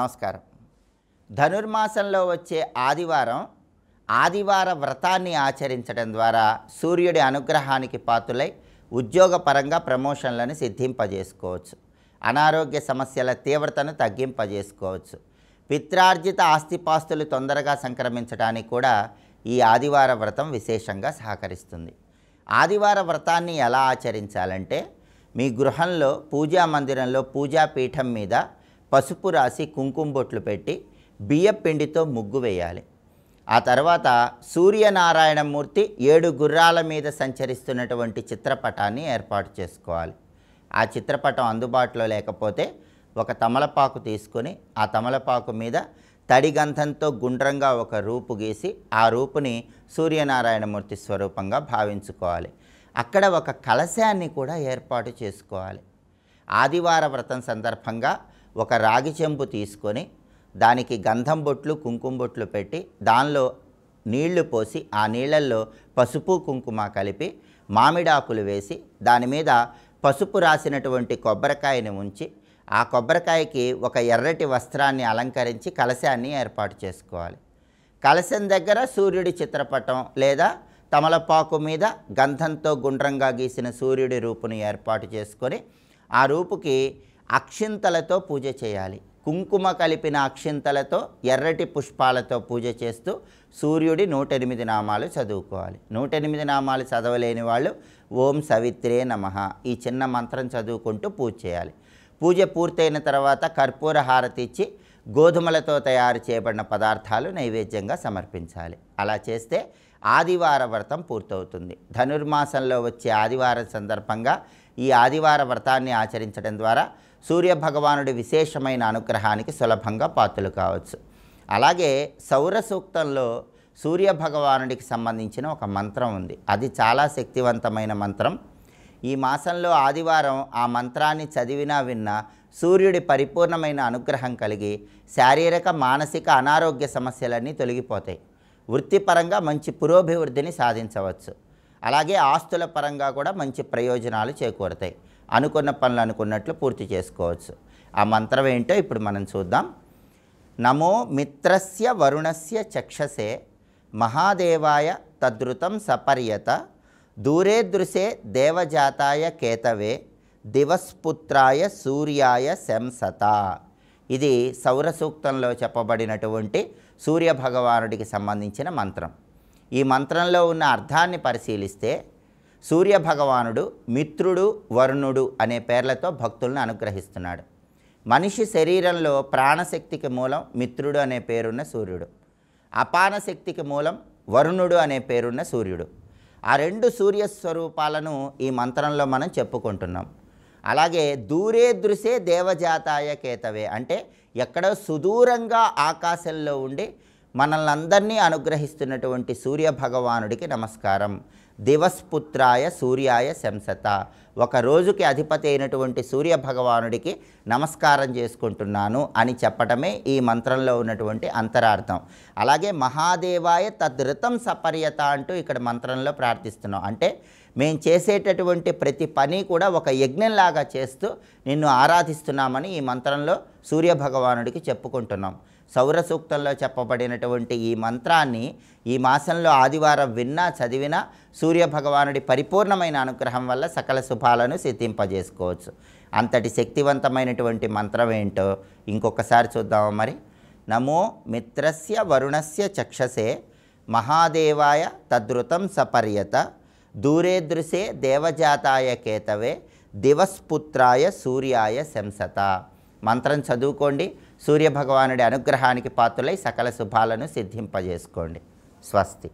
నమస్కారం ధనుర్మాసంలో వచ్చే ఆదివారం ఆదివార వ్రతాన్ని ఆచరించడం ద్వారా సూర్యుడి అనుగ్రహానికి పాతులై ఉద్యోగపరంగా ప్రమోషన్లను సిద్ధింపజేసుకోవచ్చు అనారోగ్య సమస్యల తీవ్రతను తగ్గింపజేసుకోవచ్చు పిత్రార్జిత ఆస్తిపాస్తులు తొందరగా సంక్రమించడానికి కూడా ఈ ఆదివార వ్రతం విశేషంగా సహకరిస్తుంది ఆదివార వ్రతాన్ని ఎలా ఆచరించాలంటే మీ గృహంలో పూజా మందిరంలో పూజా పీఠం మీద పసుపు రాసి కుంకుమ బొట్లు పెట్టి బియ్యపిండితో ముగ్గు వేయాలి ఆ తర్వాత సూర్యనారాయణమూర్తి ఏడు గుర్రాల మీద సంచరిస్తున్నటువంటి చిత్రపటాన్ని ఏర్పాటు చేసుకోవాలి ఆ చిత్రపటం అందుబాటులో లేకపోతే ఒక తమలపాకు తీసుకొని ఆ తమలపాకు మీద తడిగంధంతో గుండ్రంగా ఒక రూపు గీసి ఆ రూపుని సూర్యనారాయణమూర్తి స్వరూపంగా భావించుకోవాలి అక్కడ ఒక కలశాన్ని కూడా ఏర్పాటు చేసుకోవాలి ఆదివార వ్రతం సందర్భంగా ఒక రాగి చెంబు తీసుకొని దానికి గంధం బొట్లు కుంకుమ బొట్లు పెట్టి దానిలో నీళ్లు పోసి ఆ నీళ్ళల్లో పసుపు కుంకుమ కలిపి మామిడాకులు వేసి దాని మీద పసుపు రాసినటువంటి కొబ్బరికాయని ఉంచి ఆ కొబ్బరికాయకి ఒక ఎర్రటి వస్త్రాన్ని అలంకరించి కలశాన్ని ఏర్పాటు చేసుకోవాలి కలశం దగ్గర సూర్యుడి చిత్రపటం లేదా తమలపాకు మీద గంధంతో గుండ్రంగా గీసిన సూర్యుడి రూపును ఏర్పాటు చేసుకొని ఆ రూపుకి అక్షింతలతో పూజ చేయాలి కుంకుమ కలిపిన అక్షింతలతో ఎర్రటి పుష్పాలతో పూజ చేస్తూ సూర్యుడి నూట ఎనిమిది నామాలు చదువుకోవాలి నూట ఎనిమిది నామాలు చదవలేని వాళ్ళు ఓం సవిత్రే నమ ఈ చిన్న మంత్రం చదువుకుంటూ పూజ చేయాలి పూజ పూర్తయిన తర్వాత కర్పూర హారతి ఇచ్చి గోధుమలతో తయారు చేయబడిన పదార్థాలు నైవేద్యంగా సమర్పించాలి అలా చేస్తే ఆదివార వ్రతం పూర్తవుతుంది ధనుర్మాసంలో వచ్చే ఆదివారం సందర్భంగా ఈ ఆదివార వ్రతాన్ని ఆచరించడం ద్వారా సూర్య భగవానుడి విశేషమైన అనుగ్రహానికి సులభంగా పాత్రలు కావచ్చు అలాగే సౌర సూక్తంలో సూర్య భగవానుడికి సంబంధించిన ఒక మంత్రం ఉంది అది చాలా శక్తివంతమైన మంత్రం ఈ మాసంలో ఆదివారం ఆ మంత్రాన్ని చదివినా విన్నా సూర్యుడి పరిపూర్ణమైన అనుగ్రహం కలిగి శారీరక మానసిక అనారోగ్య సమస్యలన్నీ తొలగిపోతాయి వృత్తిపరంగా మంచి పురోభివృద్ధిని సాధించవచ్చు అలాగే ఆస్తుల పరంగా కూడా మంచి ప్రయోజనాలు చేకూరతాయి అనుకున్న పనులు అనుకున్నట్లు పూర్తి చేసుకోవచ్చు ఆ మంత్రం ఏంటో ఇప్పుడు మనం చూద్దాం నమో మిత్రస్య వరుణస్య చక్షసే మహాదేవాయ తద్రుతం సపర్యత దూరే దృశే దేవజాతాయ కేతవే దివస్పుత్రాయ సూర్యాయ శంసత ఇది సౌర సూక్తంలో చెప్పబడినటువంటి సూర్యభగవానుడికి సంబంధించిన మంత్రం ఈ మంత్రంలో ఉన్న అర్థాన్ని పరిశీలిస్తే సూర్యభగవానుడు మిత్రుడు వరుణుడు అనే పేర్లతో భక్తులను అనుగ్రహిస్తున్నాడు మనిషి శరీరంలో ప్రాణశక్తికి మూలం మిత్రుడు అనే పేరున్న సూర్యుడు అపాన శక్తికి మూలం వరుణుడు అనే పేరున్న సూర్యుడు ఆ రెండు సూర్య స్వరూపాలను ఈ మంత్రంలో మనం చెప్పుకుంటున్నాం అలాగే దూరే దృశే దేవజాతాయ కేతవే అంటే ఎక్కడో సుదూరంగా ఆకాశంలో ఉండి మనల్ని అందరినీ అనుగ్రహిస్తున్నటువంటి సూర్య భగవానుడికి నమస్కారం దివస్పుత్రాయ సూర్యాయ శంసత ఒక రోజుకి అధిపతి అయినటువంటి సూర్య భగవానుడికి నమస్కారం చేసుకుంటున్నాను అని చెప్పటమే ఈ మంత్రంలో ఉన్నటువంటి అంతరార్థం అలాగే మహాదేవాయ తద్రుతం సపర్యత అంటూ ఇక్కడ మంత్రంలో ప్రార్థిస్తున్నాం అంటే మేము చేసేటటువంటి ప్రతి పని కూడా ఒక యజ్ఞంలాగా చేస్తూ నిన్ను ఆరాధిస్తున్నామని ఈ మంత్రంలో సూర్య భగవానుడికి చెప్పుకుంటున్నాం సౌరసూక్తంలో చెప్పబడినటువంటి ఈ మంత్రాన్ని ఈ మాసంలో ఆదివారం విన్నా చదివినా సూర్యభగవానుడి పరిపూర్ణమైన అనుగ్రహం వల్ల సకల శుభాలను సిద్ధింపజేసుకోవచ్చు అంతటి శక్తివంతమైనటువంటి మంత్రం ఏంటో ఇంకొకసారి చూద్దామా మరి నమో మిత్రస్య వరుణస్య చక్షసే మహాదేవాయ తద్రుతం సపర్యత దూరే దృశే దేవజాతాయ కేతవే దివస్పుత్రాయ సూర్యాయ శంసత మంత్రం చదువుకోండి సూర్యభగవానుడి అనుగ్రహానికి పాత్రులై సకల శుభాలను సిద్ధింపజేసుకోండి స్వస్తి